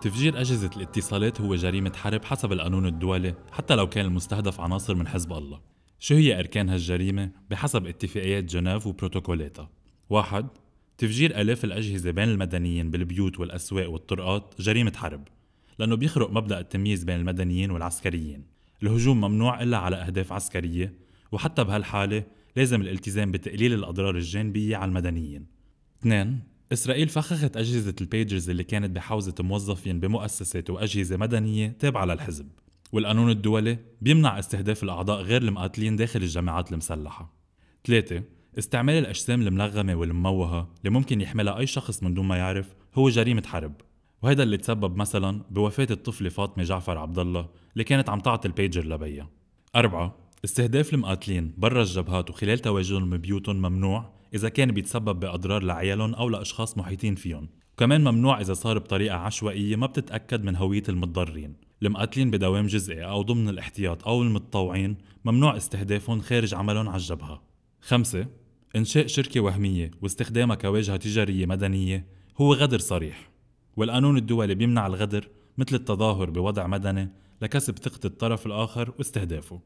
تفجير أجهزة الاتصالات هو جريمة حرب حسب القانون الدولي حتى لو كان المستهدف عناصر من حزب الله شو هي أركان هالجريمة بحسب اتفاقيات جنيف وبروتوكولاتها واحد تفجير آلاف الأجهزة بين المدنيين بالبيوت والأسواق والطرقات جريمة حرب لأنه بيخرق مبدأ التمييز بين المدنيين والعسكريين الهجوم ممنوع إلا على أهداف عسكرية وحتى بهالحالة لازم الالتزام بتقليل الأضرار الجانبية على المدنيين 2 إسرائيل فخخت أجهزة البيجرز اللي كانت بحوزة موظفين بمؤسسات وأجهزة مدنية تابعة للحزب والقانون الدولي بيمنع استهداف الأعضاء غير المقاتلين داخل الجماعات المسلحة ثلاثة استعمال الأجسام الملغمة والمموهة اللي ممكن يحملها أي شخص من دون ما يعرف هو جريمة حرب وهذا اللي تسبب مثلا بوفاة الطفلة فاطمة جعفر عبد الله اللي كانت عم تعطي البيجر لبيها أربعة استهداف المقاتلين برا الجبهات وخلال تواجدهم ببيوتهم ممنوع إذا كان بيتسبب بأضرار لعيالهم أو لأشخاص محيطين فيهم وكمان ممنوع إذا صار بطريقة عشوائية ما بتتأكد من هوية المتضررين المقاتلين بدوام جزئي أو ضمن الاحتياط أو المتطوعين ممنوع استهدافهم خارج عملهم على الجبهة خمسة إنشاء شركة وهمية واستخدامها كواجهة تجارية مدنية هو غدر صريح والقانون الدولي بيمنع الغدر مثل التظاهر بوضع مدني لكسب ثقة الطرف الآخر واستهدافه